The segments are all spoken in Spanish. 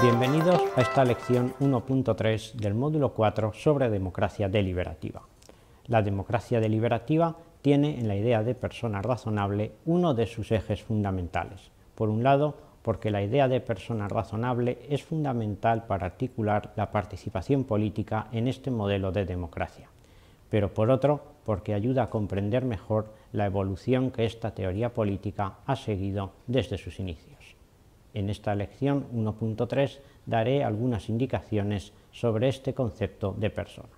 Bienvenidos a esta lección 1.3 del módulo 4 sobre democracia deliberativa. La democracia deliberativa tiene en la idea de persona razonable uno de sus ejes fundamentales. Por un lado, porque la idea de persona razonable es fundamental para articular la participación política en este modelo de democracia. Pero por otro, porque ayuda a comprender mejor la evolución que esta teoría política ha seguido desde sus inicios. En esta lección 1.3 daré algunas indicaciones sobre este concepto de persona.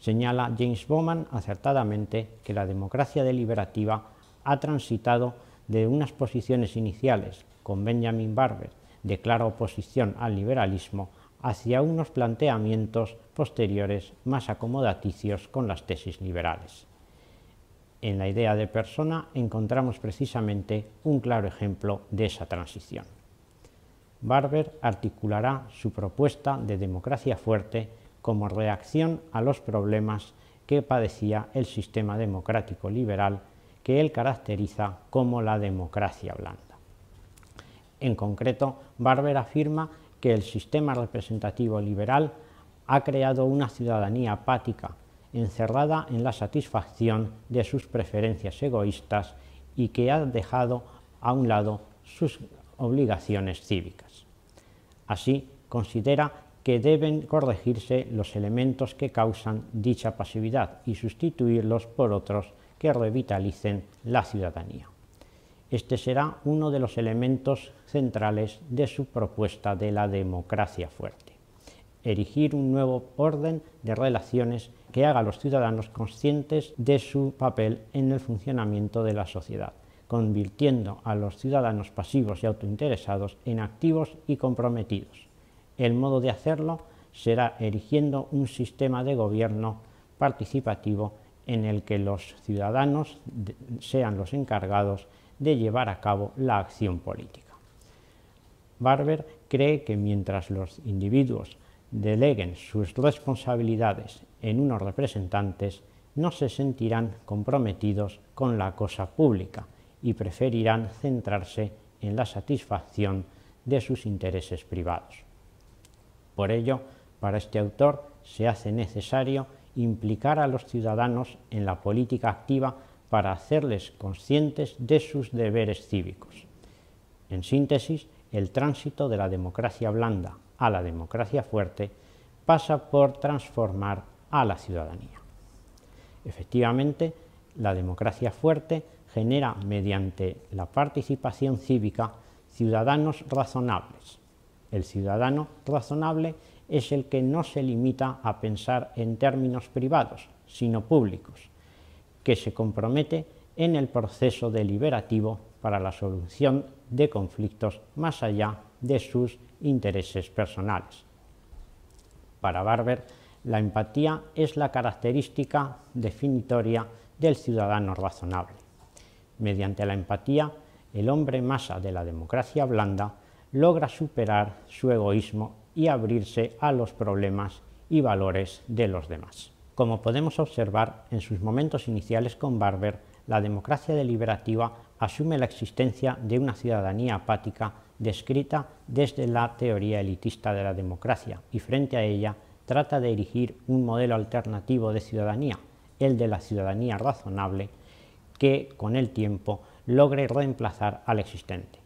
Señala James Bowman acertadamente que la democracia deliberativa ha transitado de unas posiciones iniciales, con Benjamin Barber, de clara oposición al liberalismo, hacia unos planteamientos posteriores más acomodaticios con las tesis liberales en la idea de persona encontramos precisamente un claro ejemplo de esa transición. Barber articulará su propuesta de democracia fuerte como reacción a los problemas que padecía el sistema democrático liberal que él caracteriza como la democracia blanda. En concreto, Barber afirma que el sistema representativo liberal ha creado una ciudadanía apática encerrada en la satisfacción de sus preferencias egoístas y que ha dejado a un lado sus obligaciones cívicas. Así, considera que deben corregirse los elementos que causan dicha pasividad y sustituirlos por otros que revitalicen la ciudadanía. Este será uno de los elementos centrales de su propuesta de la democracia fuerte erigir un nuevo orden de relaciones que haga a los ciudadanos conscientes de su papel en el funcionamiento de la sociedad, convirtiendo a los ciudadanos pasivos y autointeresados en activos y comprometidos. El modo de hacerlo será erigiendo un sistema de gobierno participativo en el que los ciudadanos sean los encargados de llevar a cabo la acción política. Barber cree que mientras los individuos deleguen sus responsabilidades en unos representantes, no se sentirán comprometidos con la cosa pública y preferirán centrarse en la satisfacción de sus intereses privados. Por ello, para este autor se hace necesario implicar a los ciudadanos en la política activa para hacerles conscientes de sus deberes cívicos. En síntesis, el tránsito de la democracia blanda a la democracia fuerte pasa por transformar a la ciudadanía. Efectivamente, la democracia fuerte genera mediante la participación cívica ciudadanos razonables. El ciudadano razonable es el que no se limita a pensar en términos privados, sino públicos, que se compromete en el proceso deliberativo para la solución de conflictos más allá de sus intereses personales. Para Barber, la empatía es la característica definitoria del ciudadano razonable. Mediante la empatía, el hombre masa de la democracia blanda logra superar su egoísmo y abrirse a los problemas y valores de los demás. Como podemos observar, en sus momentos iniciales con Barber, la democracia deliberativa asume la existencia de una ciudadanía apática descrita desde la teoría elitista de la democracia y frente a ella trata de erigir un modelo alternativo de ciudadanía, el de la ciudadanía razonable, que con el tiempo logre reemplazar al existente.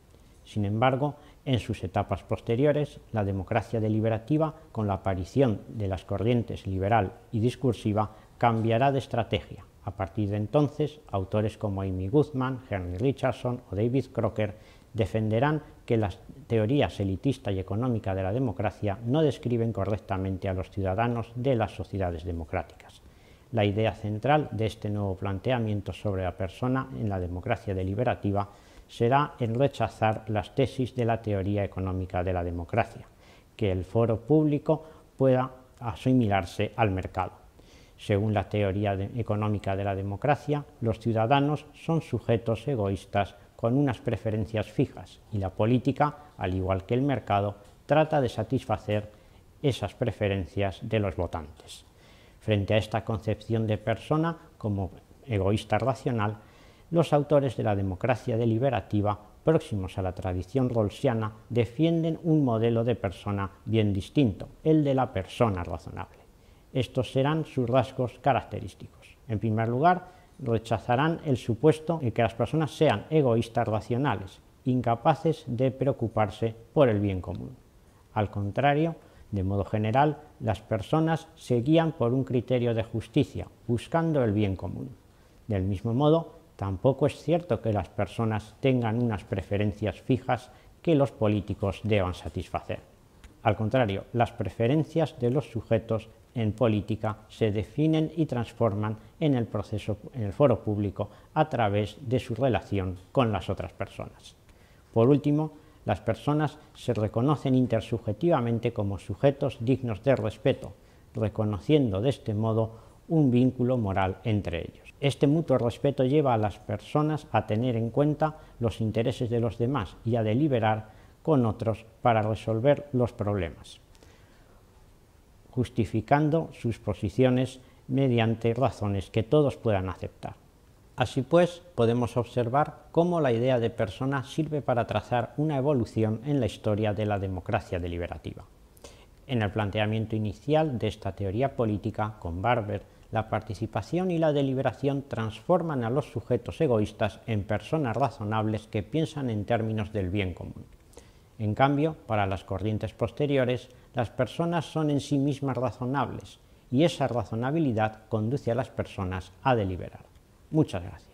Sin embargo, en sus etapas posteriores, la democracia deliberativa, con la aparición de las corrientes liberal y discursiva, cambiará de estrategia a partir de entonces, autores como Amy Guzman, Henry Richardson o David Crocker defenderán que las teorías elitista y económica de la democracia no describen correctamente a los ciudadanos de las sociedades democráticas. La idea central de este nuevo planteamiento sobre la persona en la democracia deliberativa será en rechazar las tesis de la teoría económica de la democracia, que el foro público pueda asimilarse al mercado. Según la teoría económica de la democracia, los ciudadanos son sujetos egoístas con unas preferencias fijas y la política, al igual que el mercado, trata de satisfacer esas preferencias de los votantes. Frente a esta concepción de persona como egoísta racional, los autores de la democracia deliberativa, próximos a la tradición rolsiana, defienden un modelo de persona bien distinto, el de la persona razonable estos serán sus rasgos característicos. En primer lugar, rechazarán el supuesto de que las personas sean egoístas racionales, incapaces de preocuparse por el bien común. Al contrario, de modo general, las personas se guían por un criterio de justicia, buscando el bien común. Del mismo modo, tampoco es cierto que las personas tengan unas preferencias fijas que los políticos deban satisfacer. Al contrario, las preferencias de los sujetos en política se definen y transforman en el proceso, en el foro público, a través de su relación con las otras personas. Por último, las personas se reconocen intersubjetivamente como sujetos dignos de respeto, reconociendo de este modo un vínculo moral entre ellos. Este mutuo respeto lleva a las personas a tener en cuenta los intereses de los demás y a deliberar con otros para resolver los problemas justificando sus posiciones mediante razones que todos puedan aceptar. Así pues, podemos observar cómo la idea de persona sirve para trazar una evolución en la historia de la democracia deliberativa. En el planteamiento inicial de esta teoría política, con Barber, la participación y la deliberación transforman a los sujetos egoístas en personas razonables que piensan en términos del bien común. En cambio, para las corrientes posteriores, las personas son en sí mismas razonables y esa razonabilidad conduce a las personas a deliberar. Muchas gracias.